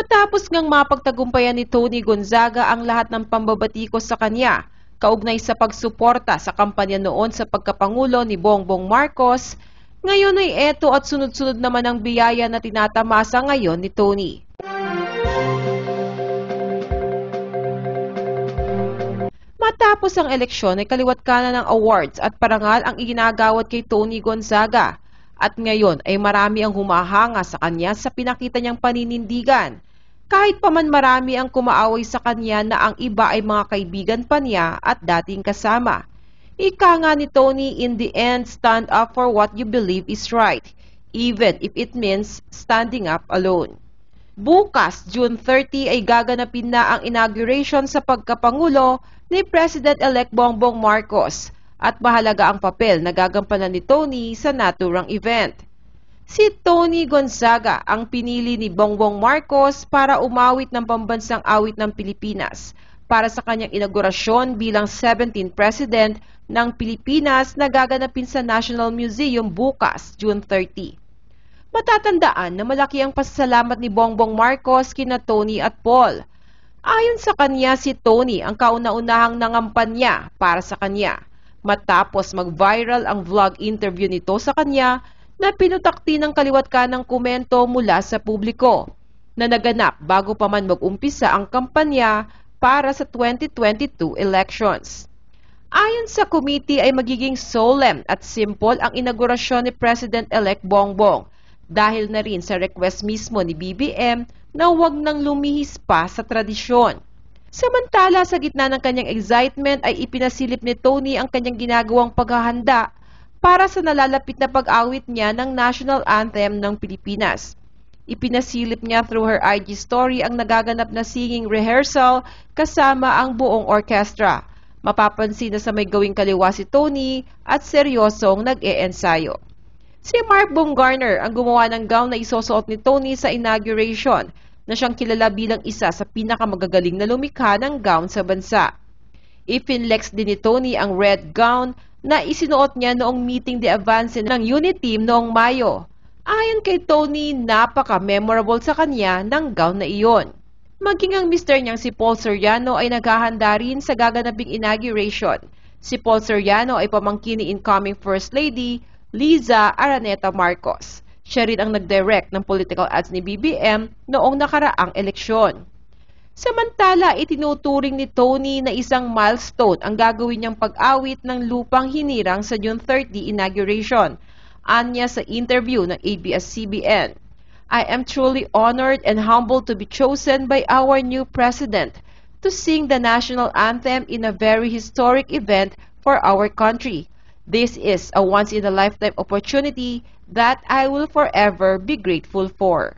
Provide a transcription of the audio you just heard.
Matapos ngang mapagtagumpayan ni Tony Gonzaga ang lahat ng pambabatikos sa kanya, kaugnay sa pagsuporta sa kampanya noon sa pagkapangulo ni Bongbong Marcos, ngayon ay eto at sunod-sunod naman ang biyaya na tinatamasa ngayon ni Tony. Matapos ang eleksyon ay kaliwat kanan ng awards at parangal ang iginagawad kay Tony Gonzaga. At ngayon ay marami ang humahanga sa kanya sa pinakita niyang paninindigan kahit paman marami ang kumaaway sa kanya na ang iba ay mga kaibigan pa niya at dating kasama. Ika nga ni Tony, in the end, stand up for what you believe is right, even if it means standing up alone. Bukas, June 30, ay gaganapin na ang inauguration sa pagkapangulo ni President-elect Bongbong Marcos at mahalaga ang papel na gagampanan ni Tony sa naturang event si Tony Gonzaga ang pinili ni Bongbong Marcos para umawit ng pambansang awit ng Pilipinas para sa kanyang inaugurasyon bilang 17th President ng Pilipinas na gaganapin sa National Museum bukas, June 30. Matatandaan na malaki ang pasasalamat ni Bongbong Marcos kina Tony at Paul. Ayon sa kanya, si Tony ang kauna-unahang nangampanya para sa kanya. Matapos mag-viral ang vlog interview nito sa kanya, na pinutakti ng kaliwat kanang komento mula sa publiko na naganap bago pa man mag-umpisa ang kampanya para sa 2022 elections. Ayon sa committee ay magiging solemn at simple ang inaugurasyon ni President-elect Bongbong dahil na rin sa request mismo ni BBM na huwag nang lumihis pa sa tradisyon. Samantala, sa gitna ng kanyang excitement ay ipinasilip ni Tony ang kanyang ginagawang paghahanda para sa nalalapit na pag-awit niya ng National Anthem ng Pilipinas. Ipinasilip niya through her IG story ang nagaganap na singing rehearsal kasama ang buong orkestra. Mapapansin na sa may gawing kaliwa si Tony at seryosong nag eensayo Si Mark Baumgartner ang gumawa ng gown na isusuot ni Tony sa inauguration na siyang kilala bilang isa sa pinakamagagaling na lumikha ng gown sa bansa. Ipinlex din ni Tony ang red gown na isinuot niya noong meeting de advance ng unit team noong Mayo. Ayon kay Tony, napaka-memorable sa kanya ng gown na iyon. Maging ang mister niyang si Paul Soriano ay naghahanda rin sa gaganaping inauguration. Si Paul Soriano ay pamangkin ni incoming First Lady Liza Araneta Marcos. Siya rin ang nag-direct ng political ads ni BBM noong nakaraang eleksyon. Samantala, itinuturing ni Tony na isang milestone ang gagawin niyang pag-awit ng lupang hinirang sa June 30 inauguration. Anya sa interview ng ABS-CBN. I am truly honored and humbled to be chosen by our new president to sing the national anthem in a very historic event for our country. This is a once-in-a-lifetime opportunity that I will forever be grateful for.